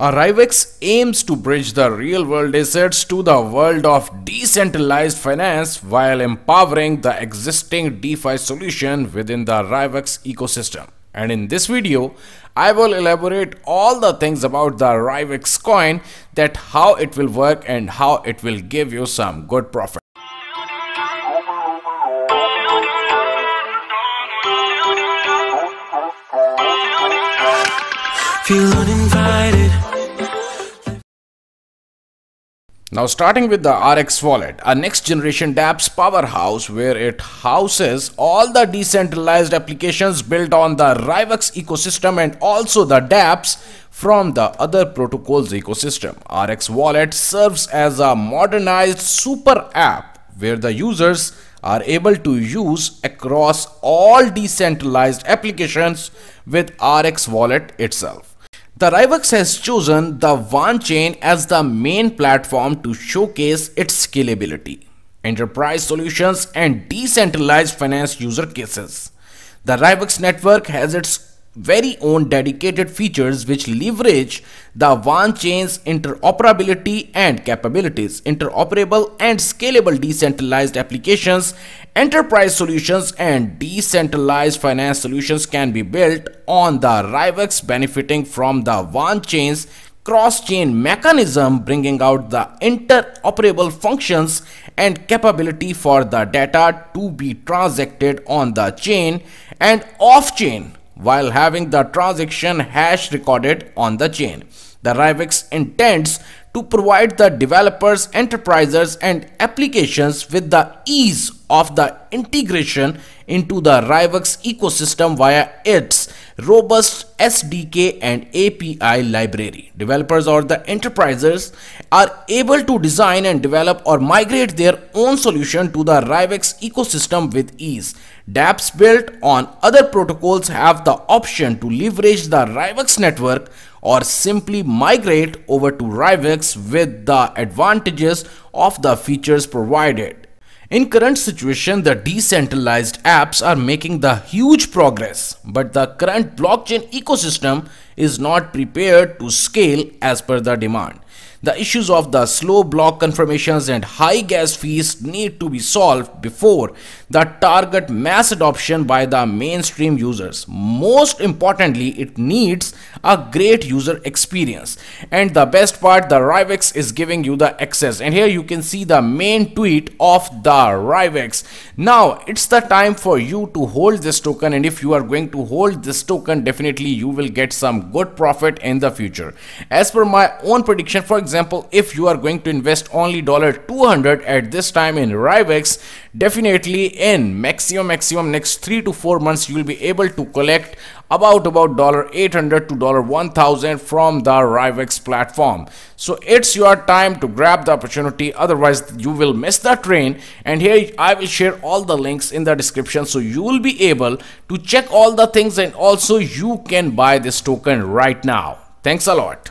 Arrivex aims to bridge the real-world assets to the world of decentralized finance while empowering the existing DeFi solution within the Arrivex ecosystem. And in this video, I will elaborate all the things about the Arrivex coin that how it will work and how it will give you some good profit. Feel uninvited Now starting with the RX Wallet, a next generation dApps powerhouse where it houses all the decentralized applications built on the Rivax ecosystem and also the dApps from the other protocols ecosystem. RX Wallet serves as a modernized super app where the users are able to use across all decentralized applications with RX Wallet itself. The Rivax has chosen the one chain as the main platform to showcase its scalability, enterprise solutions and decentralized finance user cases. The Rivax network has its very own dedicated features which leverage the one chain's interoperability and capabilities. Interoperable and scalable decentralized applications, enterprise solutions and decentralized finance solutions can be built on the Rivex benefiting from the one chain's cross-chain mechanism bringing out the interoperable functions and capability for the data to be transacted on the chain and off-chain while having the transaction hash recorded on the chain. The RIVX intends to provide the developers, enterprises, and applications with the ease of the integration into the Ryvex ecosystem via its robust SDK and API library. Developers or the enterprises are able to design and develop or migrate their own solution to the Ryvex ecosystem with ease. Dapps built on other protocols have the option to leverage the Ryvex network or simply migrate over to Ryvex with the advantages of the features provided. In current situation, the decentralized apps are making the huge progress, but the current blockchain ecosystem is not prepared to scale as per the demand. The issues of the slow block confirmations and high gas fees need to be solved before the target mass adoption by the mainstream users. Most importantly, it needs a great user experience. And the best part, the Rivex is giving you the access. And here you can see the main tweet of the Rivex. Now, it's the time for you to hold this token and if you are going to hold this token, definitely you will get some good profit in the future. As per my own prediction for example, if you are going to invest only $200 at this time in Rivex, definitely in maximum maximum next 3 to 4 months you will be able to collect about about dollar 800 to dollar 1000 from the Rivex platform. So it's your time to grab the opportunity otherwise you will miss the train and here I will share all the links in the description so you will be able to check all the things and also you can buy this token right now. Thanks a lot.